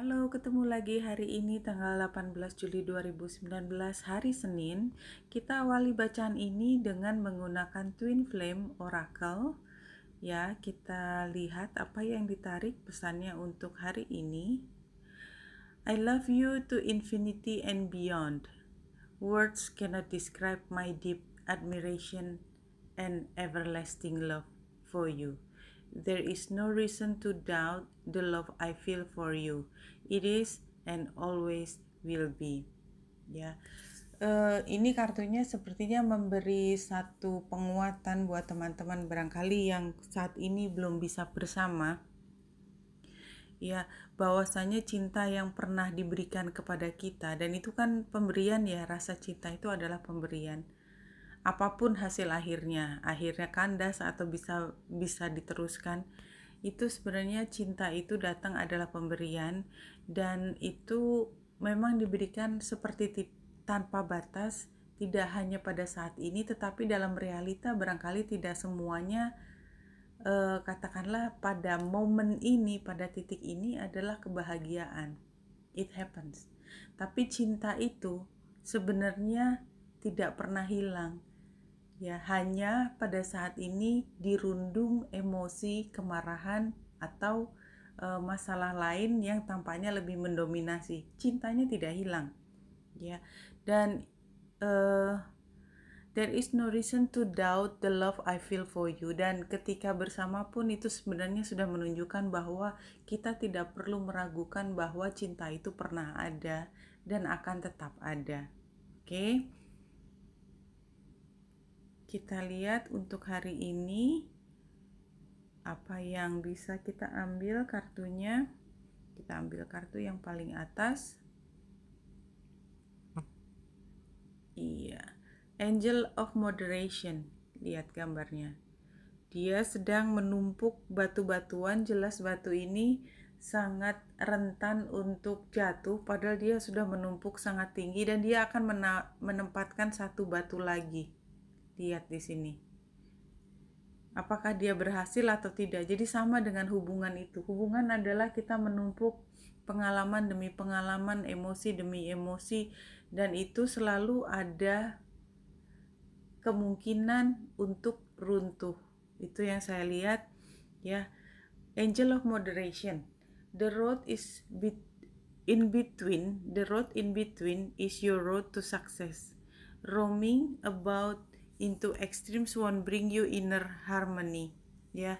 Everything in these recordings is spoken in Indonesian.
Halo, ketemu lagi hari ini tanggal 18 Juli 2019 hari Senin. Kita awali bacaan ini dengan menggunakan Twin Flame Oracle. Ya, kita lihat apa yang ditarik pesannya untuk hari ini. I love you to infinity and beyond. Words cannot describe my deep admiration and everlasting love for you. There is no reason to doubt the love I feel for you. It is and always will be. Ya. Uh, ini kartunya sepertinya memberi satu penguatan buat teman-teman barangkali yang saat ini belum bisa bersama. Ya, bahwasanya cinta yang pernah diberikan kepada kita dan itu kan pemberian ya, rasa cinta itu adalah pemberian apapun hasil akhirnya akhirnya kandas atau bisa bisa diteruskan itu sebenarnya cinta itu datang adalah pemberian dan itu memang diberikan seperti tanpa batas tidak hanya pada saat ini tetapi dalam realita barangkali tidak semuanya eh, katakanlah pada momen ini pada titik ini adalah kebahagiaan it happens tapi cinta itu sebenarnya tidak pernah hilang ya hanya pada saat ini dirundung emosi kemarahan atau e, masalah lain yang tampaknya lebih mendominasi cintanya tidak hilang ya dan e, there is no reason to doubt the love I feel for you dan ketika bersama pun itu sebenarnya sudah menunjukkan bahwa kita tidak perlu meragukan bahwa cinta itu pernah ada dan akan tetap ada oke okay? kita lihat untuk hari ini apa yang bisa kita ambil kartunya kita ambil kartu yang paling atas iya angel of moderation lihat gambarnya dia sedang menumpuk batu-batuan jelas batu ini sangat rentan untuk jatuh padahal dia sudah menumpuk sangat tinggi dan dia akan menempatkan satu batu lagi lihat di sini. Apakah dia berhasil atau tidak? Jadi sama dengan hubungan itu. Hubungan adalah kita menumpuk pengalaman demi pengalaman, emosi demi emosi dan itu selalu ada kemungkinan untuk runtuh. Itu yang saya lihat ya. Angel of moderation. The road is in between. The road in between is your road to success. Roaming about into extremes won't bring you inner harmony yeah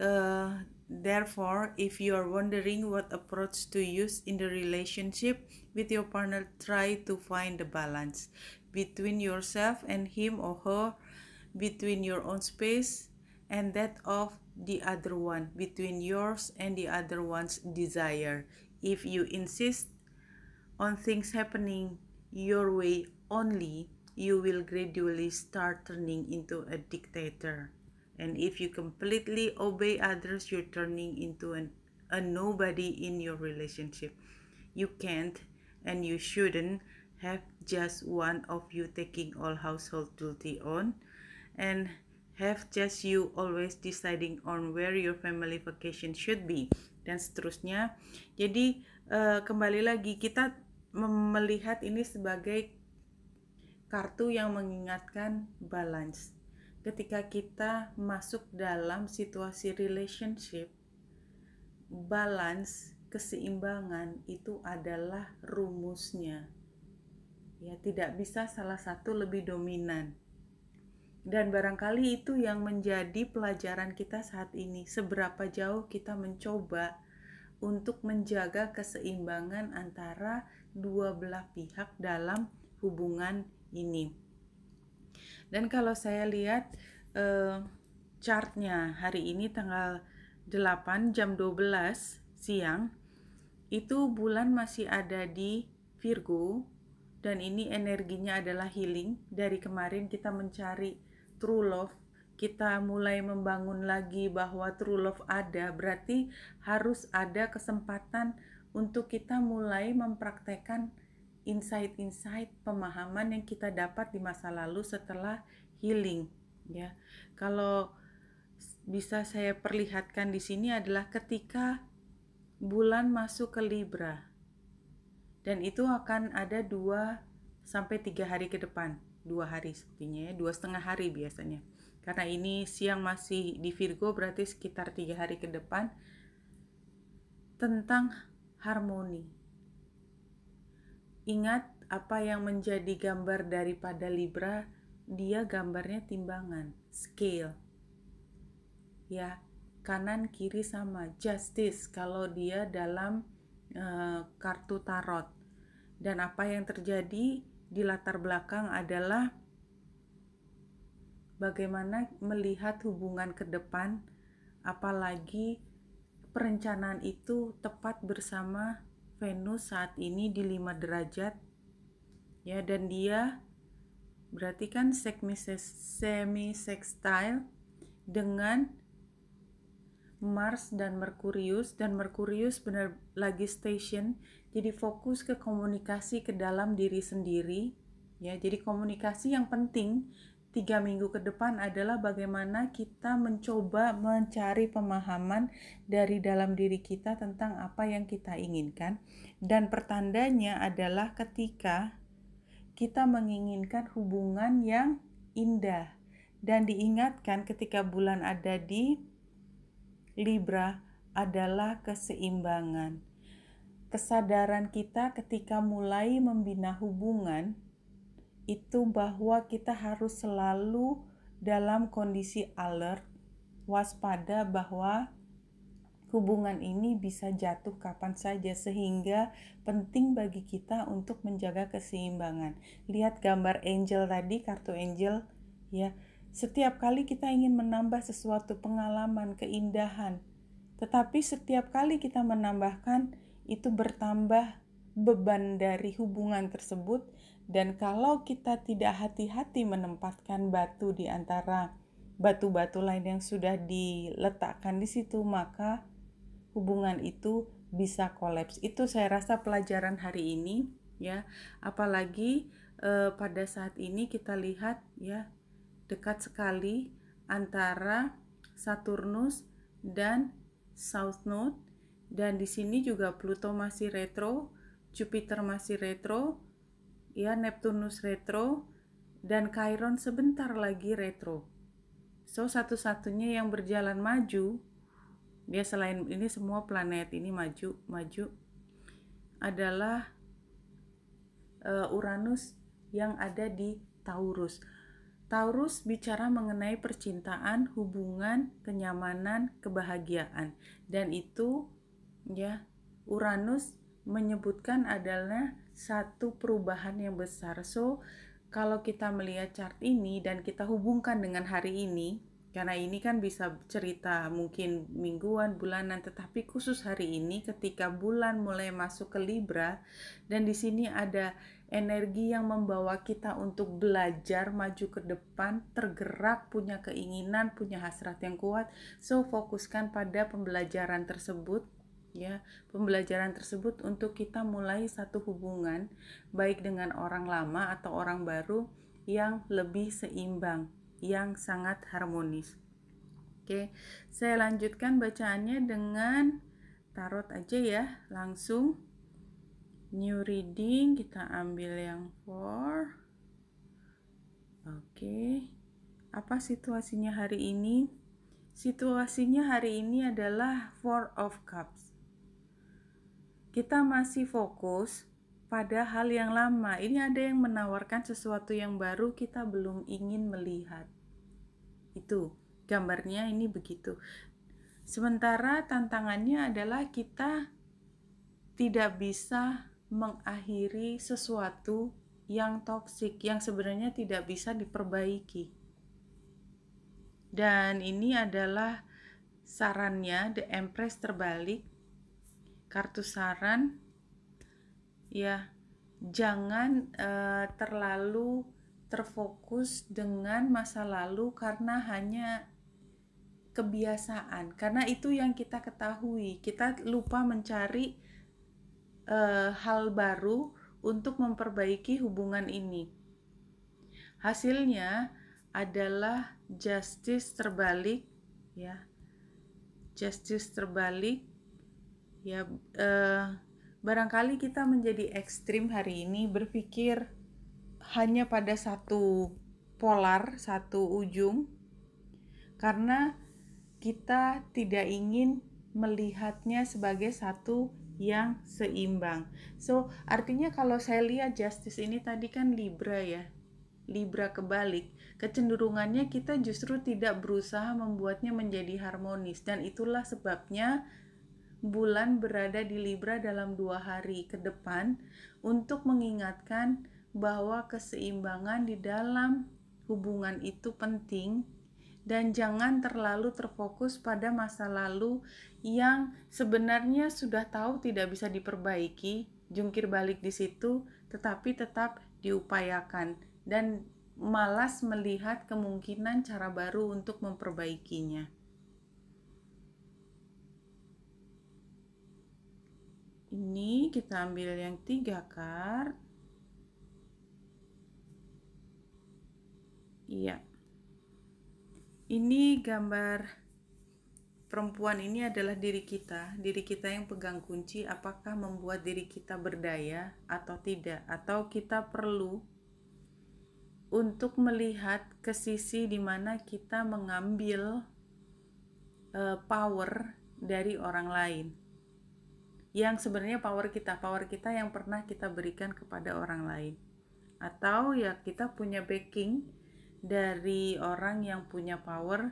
uh, therefore if you are wondering what approach to use in the relationship with your partner try to find the balance between yourself and him or her between your own space and that of the other one between yours and the other one's desire if you insist on things happening your way only you will gradually start turning into a dictator. And if you completely obey others, you're turning into an, a nobody in your relationship. You can't and you shouldn't have just one of you taking all household duty on and have just you always deciding on where your family vacation should be dan seterusnya jadi uh, kembali lagi kita melihat ini sebagai kartu yang mengingatkan balance. Ketika kita masuk dalam situasi relationship, balance keseimbangan itu adalah rumusnya. Ya, tidak bisa salah satu lebih dominan. Dan barangkali itu yang menjadi pelajaran kita saat ini, seberapa jauh kita mencoba untuk menjaga keseimbangan antara dua belah pihak dalam hubungan ini. Dan kalau saya lihat uh, chartnya hari ini tanggal 8 jam 12 siang itu bulan masih ada di Virgo dan ini energinya adalah healing dari kemarin kita mencari true love kita mulai membangun lagi bahwa true love ada berarti harus ada kesempatan untuk kita mulai mempraktekkan insight-insight pemahaman yang kita dapat di masa lalu setelah healing ya. Kalau bisa saya perlihatkan di sini adalah ketika bulan masuk ke Libra. Dan itu akan ada dua sampai tiga hari ke depan. dua hari sepertinya ya, dua setengah hari biasanya. Karena ini siang masih di Virgo berarti sekitar tiga hari ke depan tentang harmoni Ingat apa yang menjadi gambar daripada Libra, dia gambarnya timbangan, scale. Ya, kanan kiri sama, justice kalau dia dalam uh, kartu tarot. Dan apa yang terjadi di latar belakang adalah bagaimana melihat hubungan ke depan apalagi perencanaan itu tepat bersama Venus saat ini di 5 derajat ya dan dia berarti kan semi sextile dengan Mars dan Merkurius dan Merkurius benar lagi station jadi fokus ke komunikasi ke dalam diri sendiri ya jadi komunikasi yang penting tiga minggu ke depan adalah bagaimana kita mencoba mencari pemahaman dari dalam diri kita tentang apa yang kita inginkan dan pertandanya adalah ketika kita menginginkan hubungan yang indah dan diingatkan ketika bulan ada di Libra adalah keseimbangan kesadaran kita ketika mulai membina hubungan itu bahwa kita harus selalu dalam kondisi alert, waspada bahwa hubungan ini bisa jatuh kapan saja sehingga penting bagi kita untuk menjaga keseimbangan. Lihat gambar angel tadi, kartu angel ya. Setiap kali kita ingin menambah sesuatu pengalaman, keindahan, tetapi setiap kali kita menambahkan itu bertambah beban dari hubungan tersebut dan kalau kita tidak hati-hati menempatkan batu di antara batu-batu lain yang sudah diletakkan di situ, maka hubungan itu bisa kolaps. Itu saya rasa pelajaran hari ini ya. Apalagi eh, pada saat ini kita lihat ya dekat sekali antara Saturnus dan South Node dan di sini juga Pluto masih retro, Jupiter masih retro, ya Neptunus retro dan Chiron sebentar lagi retro. So satu-satunya yang berjalan maju dia selain ini semua planet ini maju maju adalah uh, Uranus yang ada di Taurus. Taurus bicara mengenai percintaan, hubungan, kenyamanan, kebahagiaan dan itu ya Uranus menyebutkan adalah satu perubahan yang besar. So, kalau kita melihat chart ini dan kita hubungkan dengan hari ini, karena ini kan bisa cerita mungkin mingguan, bulanan, tetapi khusus hari ini ketika bulan mulai masuk ke Libra dan di sini ada energi yang membawa kita untuk belajar maju ke depan, tergerak, punya keinginan, punya hasrat yang kuat. So fokuskan pada pembelajaran tersebut ya pembelajaran tersebut untuk kita mulai satu hubungan baik dengan orang lama atau orang baru yang lebih seimbang yang sangat harmonis oke saya lanjutkan bacaannya dengan tarot aja ya langsung new reading kita ambil yang four oke apa situasinya hari ini situasinya hari ini adalah four of cups kita masih fokus pada hal yang lama. Ini ada yang menawarkan sesuatu yang baru kita belum ingin melihat. Itu gambarnya ini begitu. Sementara tantangannya adalah kita tidak bisa mengakhiri sesuatu yang toksik yang sebenarnya tidak bisa diperbaiki. Dan ini adalah sarannya The Empress terbalik kartu saran ya jangan uh, terlalu terfokus dengan masa lalu karena hanya kebiasaan karena itu yang kita ketahui kita lupa mencari uh, hal baru untuk memperbaiki hubungan ini hasilnya adalah justice terbalik ya justice terbalik ya uh, barangkali kita menjadi ekstrim hari ini berpikir hanya pada satu polar satu ujung karena kita tidak ingin melihatnya sebagai satu yang seimbang. So, artinya kalau saya lihat justice ini tadi kan Libra ya. Libra kebalik, kecenderungannya kita justru tidak berusaha membuatnya menjadi harmonis dan itulah sebabnya bulan berada di Libra dalam dua hari ke depan untuk mengingatkan bahwa keseimbangan di dalam hubungan itu penting dan jangan terlalu terfokus pada masa lalu yang sebenarnya sudah tahu tidak bisa diperbaiki, jungkir balik di situ, tetapi tetap diupayakan dan malas melihat kemungkinan cara baru untuk memperbaikinya. ini kita ambil yang tiga kart iya ini gambar perempuan ini adalah diri kita diri kita yang pegang kunci apakah membuat diri kita berdaya atau tidak atau kita perlu untuk melihat ke sisi mana kita mengambil uh, power dari orang lain yang sebenarnya power kita, power kita yang pernah kita berikan kepada orang lain. Atau ya kita punya backing dari orang yang punya power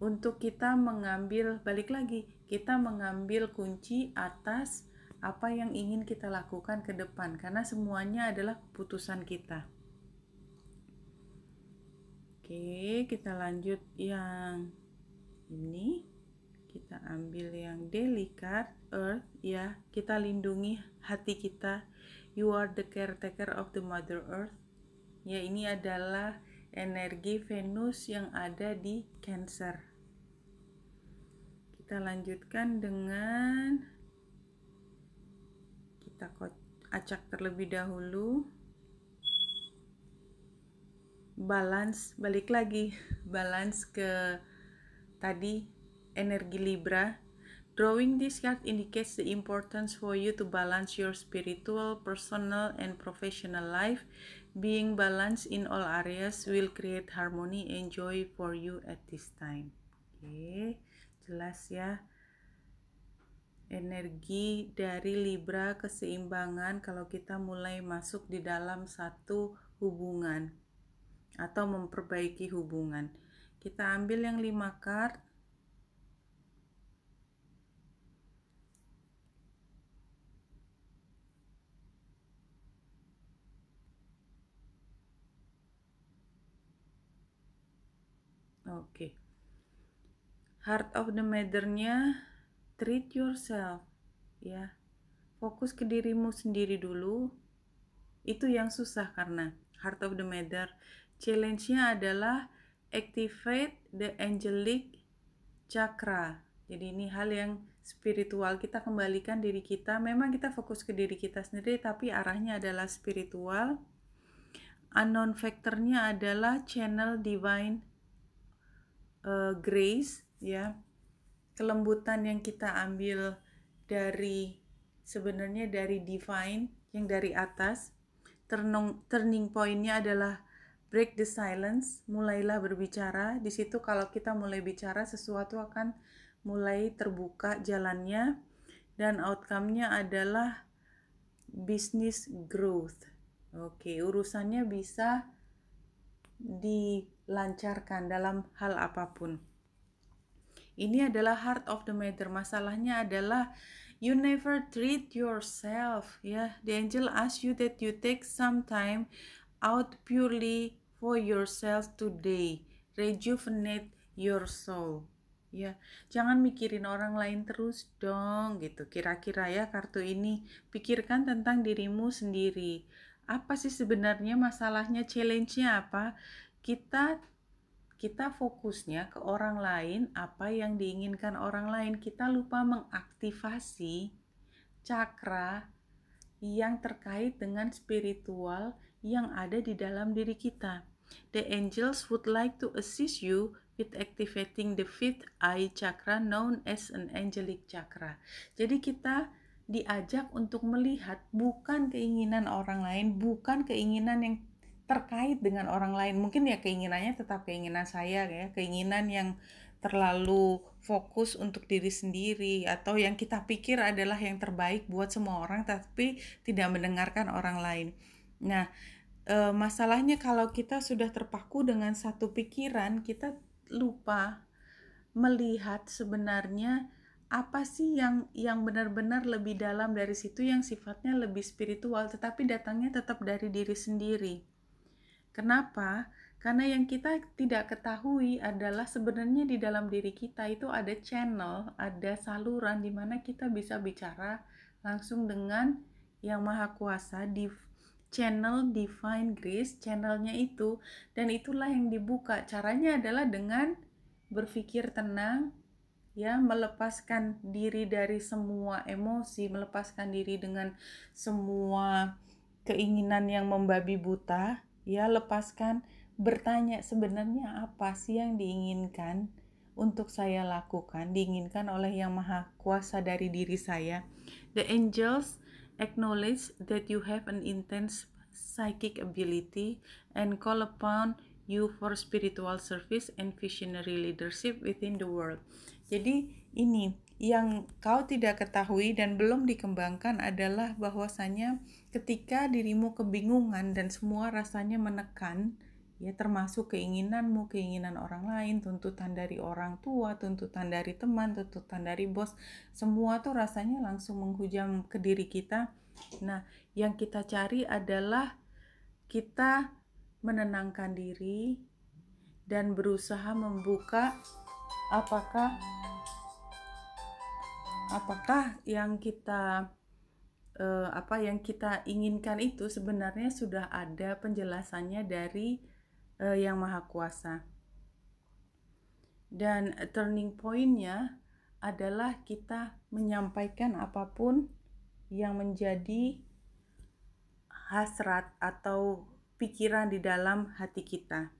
untuk kita mengambil balik lagi, kita mengambil kunci atas apa yang ingin kita lakukan ke depan karena semuanya adalah keputusan kita. Oke, kita lanjut yang ini ambil yang daily card earth ya kita lindungi hati kita you are the caretaker of the mother earth ya ini adalah energi Venus yang ada di Cancer kita lanjutkan dengan kita acak terlebih dahulu balance balik lagi balance ke tadi Energi Libra, drawing this card indicates the importance for you to balance your spiritual, personal, and professional life. Being balanced in all areas will create harmony and joy for you at this time. Oke, okay. jelas ya. Energi dari Libra keseimbangan kalau kita mulai masuk di dalam satu hubungan atau memperbaiki hubungan. Kita ambil yang lima card Oke. Okay. Heart of the matter-nya treat yourself ya. Fokus ke dirimu sendiri dulu. Itu yang susah karena heart of the matter challenge-nya adalah activate the angelic chakra. Jadi ini hal yang spiritual kita kembalikan diri kita. Memang kita fokus ke diri kita sendiri tapi arahnya adalah spiritual. Unknown factornya adalah channel divine uh, grace ya kelembutan yang kita ambil dari sebenarnya dari divine yang dari atas turning turning pointnya adalah break the silence mulailah berbicara di situ kalau kita mulai bicara sesuatu akan mulai terbuka jalannya dan outcome-nya adalah business growth. Oke, urusannya bisa di lancarkan dalam hal apapun. Ini adalah heart of the matter. Masalahnya adalah you never treat yourself. Ya, yeah. the angel ask you that you take some time out purely for yourself today. Rejuvenate your soul. Ya, jangan mikirin orang lain terus dong gitu. Kira-kira ya kartu ini pikirkan tentang dirimu sendiri. Apa sih sebenarnya masalahnya, challenge-nya apa? kita kita fokusnya ke orang lain, apa yang diinginkan orang lain, kita lupa mengaktifasi cakra yang terkait dengan spiritual yang ada di dalam diri kita. The angels would like to assist you with activating the fifth eye chakra known as an angelic chakra. Jadi kita diajak untuk melihat bukan keinginan orang lain, bukan keinginan yang terkait dengan orang lain mungkin ya keinginannya tetap keinginan saya ya keinginan yang terlalu fokus untuk diri sendiri atau yang kita pikir adalah yang terbaik buat semua orang tapi tidak mendengarkan orang lain nah eh, masalahnya kalau kita sudah terpaku dengan satu pikiran kita lupa melihat sebenarnya apa sih yang yang benar-benar lebih dalam dari situ yang sifatnya lebih spiritual tetapi datangnya tetap dari diri sendiri Kenapa? Karena yang kita tidak ketahui adalah sebenarnya di dalam diri kita itu ada channel, ada saluran di mana kita bisa bicara langsung dengan Yang Maha Kuasa di channel Divine Grace, channelnya itu dan itulah yang dibuka. Caranya adalah dengan berpikir tenang, ya melepaskan diri dari semua emosi, melepaskan diri dengan semua keinginan yang membabi buta Ya, lepaskan bertanya sebenarnya apa sih yang diinginkan untuk saya lakukan, diinginkan oleh Yang Maha Kuasa dari diri saya. The angels acknowledge that you have an intense psychic ability and call upon you for spiritual service and visionary leadership within the world. Jadi ini yang kau tidak ketahui dan belum dikembangkan adalah bahwasanya ketika dirimu kebingungan dan semua rasanya menekan, ya termasuk keinginanmu, keinginan orang lain, tuntutan dari orang tua, tuntutan dari teman, tuntutan dari bos, semua tuh rasanya langsung menghujam ke diri kita. Nah, yang kita cari adalah kita menenangkan diri dan berusaha membuka apakah apakah yang kita uh, apa yang kita inginkan itu sebenarnya sudah ada penjelasannya dari uh, yang maha kuasa dan turning pointnya adalah kita menyampaikan apapun yang menjadi hasrat atau pikiran di dalam hati kita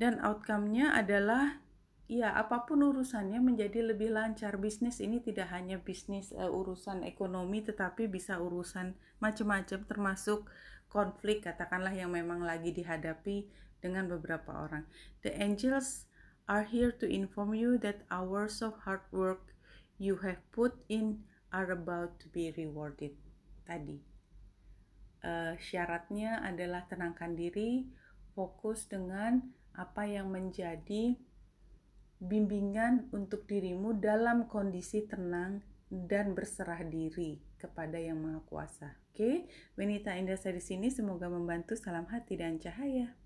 dan outcome-nya adalah ya apapun urusannya menjadi lebih lancar. Bisnis ini tidak hanya bisnis uh, urusan ekonomi tetapi bisa urusan macam-macam termasuk konflik katakanlah yang memang lagi dihadapi dengan beberapa orang. The angels are here to inform you that hours of hard work you have put in are about to be rewarded. Tadi uh, syaratnya adalah tenangkan diri, fokus dengan apa yang menjadi bimbingan untuk dirimu dalam kondisi tenang dan berserah diri kepada Yang Maha Kuasa. Oke, okay? Wenita Indah saya di sini semoga membantu. Salam hati dan cahaya.